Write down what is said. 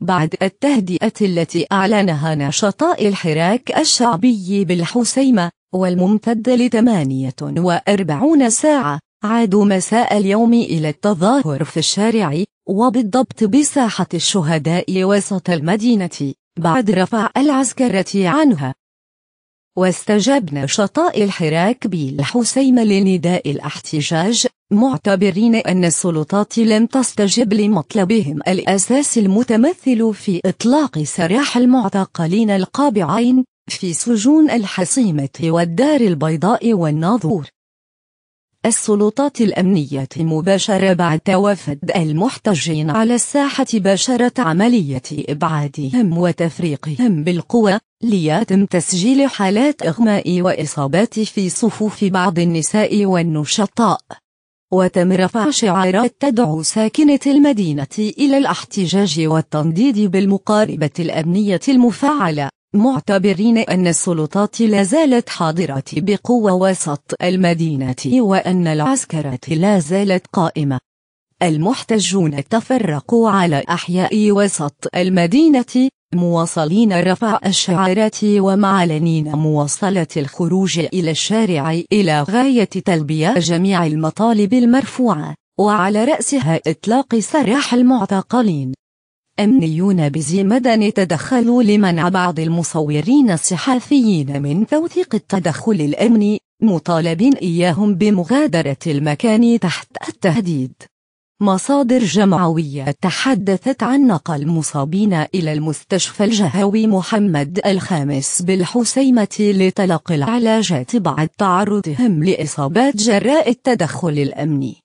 بعد التهدئة التي أعلنها نشطاء الحراك الشعبي بالحسيمة والممتد لثمانية وأربعون ساعة عادوا مساء اليوم إلى التظاهر في الشارع وبالضبط بساحة الشهداء وسط المدينة بعد رفع العسكرة عنها واستجاب نشطاء الحراك بالحسيمة لنداء الاحتجاج معتبرين أن السلطات لم تستجب لمطلبهم الأساسي المتمثل في إطلاق سراح المعتقلين القابعين في سجون الحسيمة والدار البيضاء والناظور السلطات الأمنية مباشرة بعد توافد المحتجين على الساحة باشرت عملية إبعادهم وتفريقهم بالقوى ليتم تسجيل حالات إغماء وإصابات في صفوف بعض النساء والنشطاء وتم رفع شعارات تدعو ساكنة المدينة إلى الاحتجاج والتنديد بالمقاربة الأمنية المفعلة معتبرين أن السلطات لا زالت حاضرة بقوة وسط المدينة وأن العسكرة لا زالت قائمة المحتجون تفرقوا على أحياء وسط المدينة مواصلين رفع الشعارات ومعلنين مواصلة الخروج إلى الشارع إلى غاية تلبية جميع المطالب المرفوعة وعلى رأسها إطلاق سراح المعتقلين أمنيون بزي مدن تدخلوا لمنع بعض المصورين الصحفيين من توثيق التدخل الأمني مطالبين إياهم بمغادرة المكان تحت التهديد مصادر جمعوية تحدثت عن نقل مصابين إلى المستشفى الجهوي محمد الخامس بالحسيمة لتلقي العلاجات بعد تعرضهم لإصابات جراء التدخل الأمني